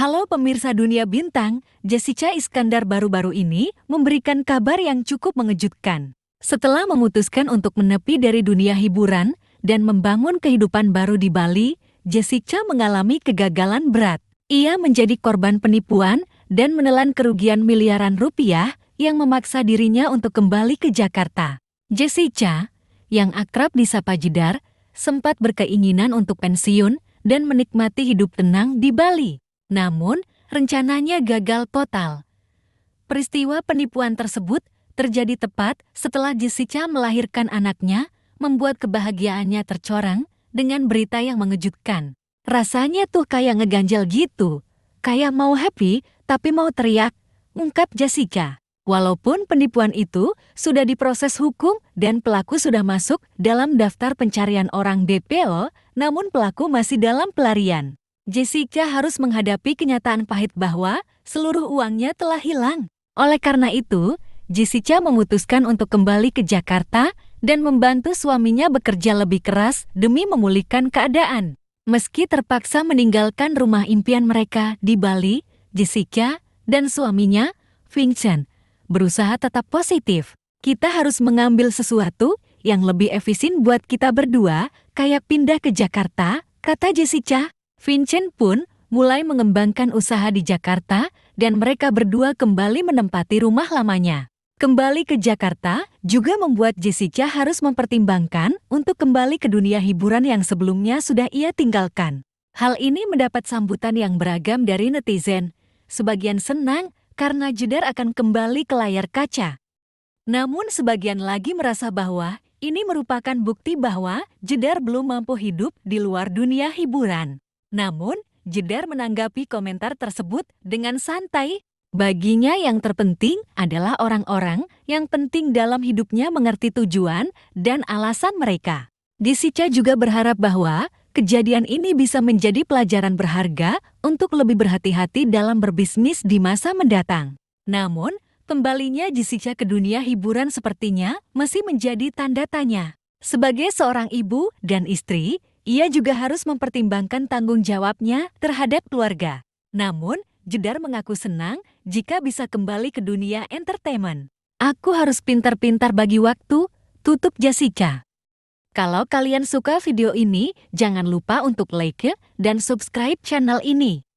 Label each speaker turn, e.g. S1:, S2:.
S1: Halo pemirsa dunia bintang, Jessica Iskandar baru-baru ini memberikan kabar yang cukup mengejutkan. Setelah memutuskan untuk menepi dari dunia hiburan dan membangun kehidupan baru di Bali, Jessica mengalami kegagalan berat. Ia menjadi korban penipuan dan menelan kerugian miliaran rupiah yang memaksa dirinya untuk kembali ke Jakarta. Jessica, yang akrab disapa Jidar, sempat berkeinginan untuk pensiun dan menikmati hidup tenang di Bali. Namun, rencananya gagal total. Peristiwa penipuan tersebut terjadi tepat setelah Jessica melahirkan anaknya, membuat kebahagiaannya tercorang dengan berita yang mengejutkan. Rasanya tuh kayak ngeganjel gitu, kayak mau happy tapi mau teriak, ungkap Jessica. Walaupun penipuan itu sudah diproses hukum dan pelaku sudah masuk dalam daftar pencarian orang DPO, namun pelaku masih dalam pelarian. Jessica harus menghadapi kenyataan pahit bahwa seluruh uangnya telah hilang. Oleh karena itu, Jessica memutuskan untuk kembali ke Jakarta dan membantu suaminya bekerja lebih keras demi memulihkan keadaan. Meski terpaksa meninggalkan rumah impian mereka di Bali, Jessica dan suaminya, Vincent, berusaha tetap positif. Kita harus mengambil sesuatu yang lebih efisien buat kita berdua, kayak pindah ke Jakarta, kata Jessica. Vincent pun mulai mengembangkan usaha di Jakarta dan mereka berdua kembali menempati rumah lamanya. Kembali ke Jakarta juga membuat Jessica harus mempertimbangkan untuk kembali ke dunia hiburan yang sebelumnya sudah ia tinggalkan. Hal ini mendapat sambutan yang beragam dari netizen. Sebagian senang karena Jedar akan kembali ke layar kaca. Namun sebagian lagi merasa bahwa ini merupakan bukti bahwa Jedar belum mampu hidup di luar dunia hiburan. Namun, Jedar menanggapi komentar tersebut dengan santai. Baginya yang terpenting adalah orang-orang yang penting dalam hidupnya mengerti tujuan dan alasan mereka. Disica juga berharap bahwa kejadian ini bisa menjadi pelajaran berharga untuk lebih berhati-hati dalam berbisnis di masa mendatang. Namun, kembalinya Jisica ke dunia hiburan sepertinya masih menjadi tanda tanya. Sebagai seorang ibu dan istri, ia juga harus mempertimbangkan tanggung jawabnya terhadap keluarga. Namun, Jedar mengaku senang jika bisa kembali ke dunia entertainment. Aku harus pintar-pintar bagi waktu, tutup Jessica. Kalau kalian suka video ini, jangan lupa untuk like dan subscribe channel ini.